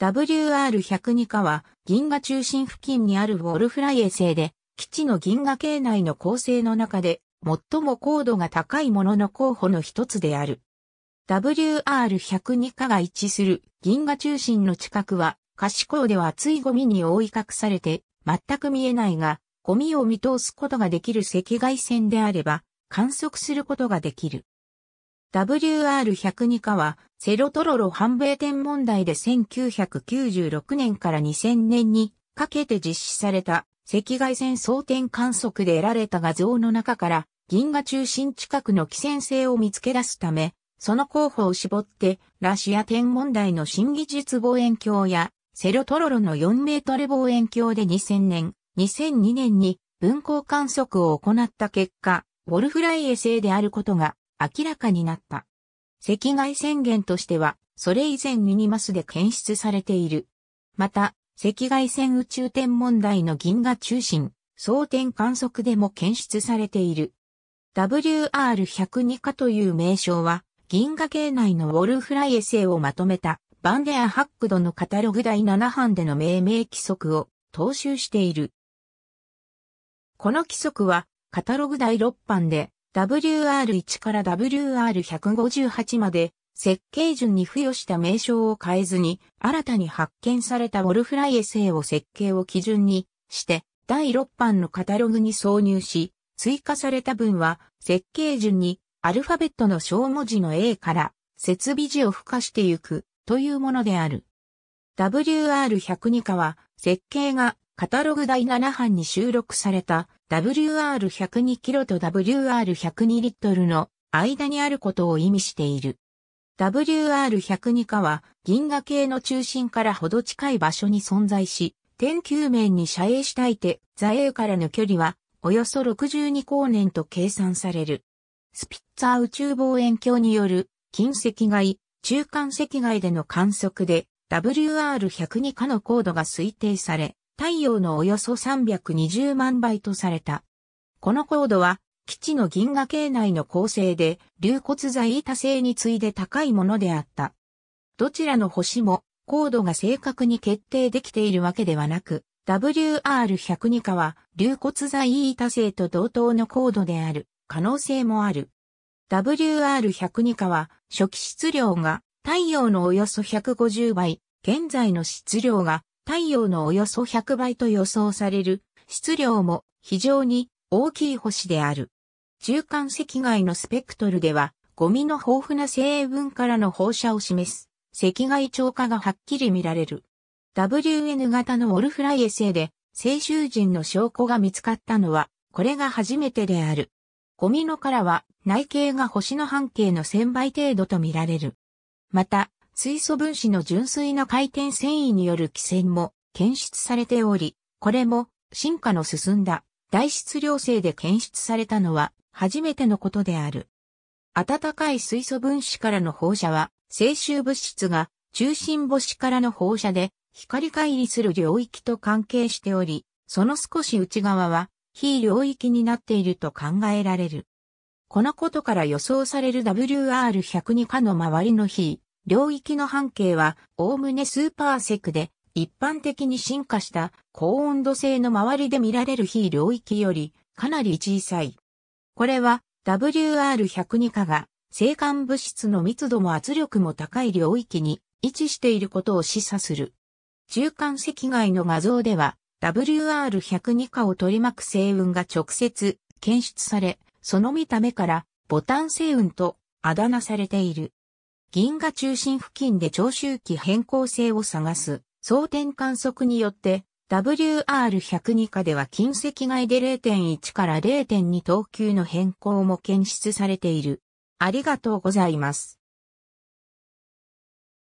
WR102 化は銀河中心付近にあるウォルフライ衛星で、基地の銀河系内の構成の中で最も高度が高いものの候補の一つである。WR102 化が一致する銀河中心の近くは、可視光では厚いゴミに覆い隠されて、全く見えないが、ゴミを見通すことができる赤外線であれば、観測することができる。WR102 化は、セロトロロ反米天問題で1996年から2000年にかけて実施された赤外線装填観測で得られた画像の中から銀河中心近くの危線性を見つけ出すため、その候補を絞ってラシア天問題の新技術望遠鏡やセロトロロの4メートル望遠鏡で2000年、2002年に分光観測を行った結果、ウォルフライエ星であることが明らかになった。赤外宣言としては、それ以前ユニマスで検出されている。また、赤外線宇宙天問題の銀河中心、総点観測でも検出されている。WR102 化という名称は、銀河系内のウォルフライエセをまとめた、バンデア・ハックドのカタログ第7版での命名規則を踏襲している。この規則は、カタログ第6版で、WR1 から WR158 まで設計順に付与した名称を変えずに新たに発見されたウォルフライエ製を設計を基準にして第6版のカタログに挿入し追加された分は設計順にアルファベットの小文字の A から設備字を付加してゆくというものである。WR102 化は設計がカタログ第7版に収録された WR102 キロと WR102 リットルの間にあることを意味している。WR102 化は銀河系の中心からほど近い場所に存在し、天球面に射影したいて、座影からの距離はおよそ62光年と計算される。スピッツァー宇宙望遠鏡による近赤外、中間赤外での観測で WR102 化の高度が推定され、太陽のおよそ320万倍とされた。この高度は、基地の銀河系内の構成で、流骨材多ー星に次いで高いものであった。どちらの星も、高度が正確に決定できているわけではなく、WR102 化は、流骨材多ー星と同等の高度である、可能性もある。WR102 化は、初期質量が、太陽のおよそ150倍、現在の質量が太陽のおよそ100倍と予想される質量も非常に大きい星である。中間赤外のスペクトルでは、ゴミの豊富な成分からの放射を示す赤外超過がはっきり見られる。WN 型のオルフライエ製で、青春人の証拠が見つかったのは、これが初めてである。ゴミの殻は内径が星の半径の1000倍程度と見られる。また、水素分子の純粋な回転繊維による寄線も検出されており、これも進化の進んだ大質量性で検出されたのは初めてのことである。暖かい水素分子からの放射は、静臭物質が中心母子からの放射で光返りする領域と関係しており、その少し内側は非領域になっていると考えられる。このことから予想される WR102 化の周りの非領域の半径は、おおむねスーパーセクで、一般的に進化した高温度性の周りで見られる非領域よりかなり小さい。これは WR102 化が生還物質の密度も圧力も高い領域に位置していることを示唆する。中間赤外の画像では WR102 化を取り巻く星雲が直接検出され、その見た目からボタン星雲とあだ名されている。銀河中心付近で長周期変更性を探す、装填観測によって、WR102 下では近赤外で0.1から0.2等級の変更も検出されている。ありがとうございます。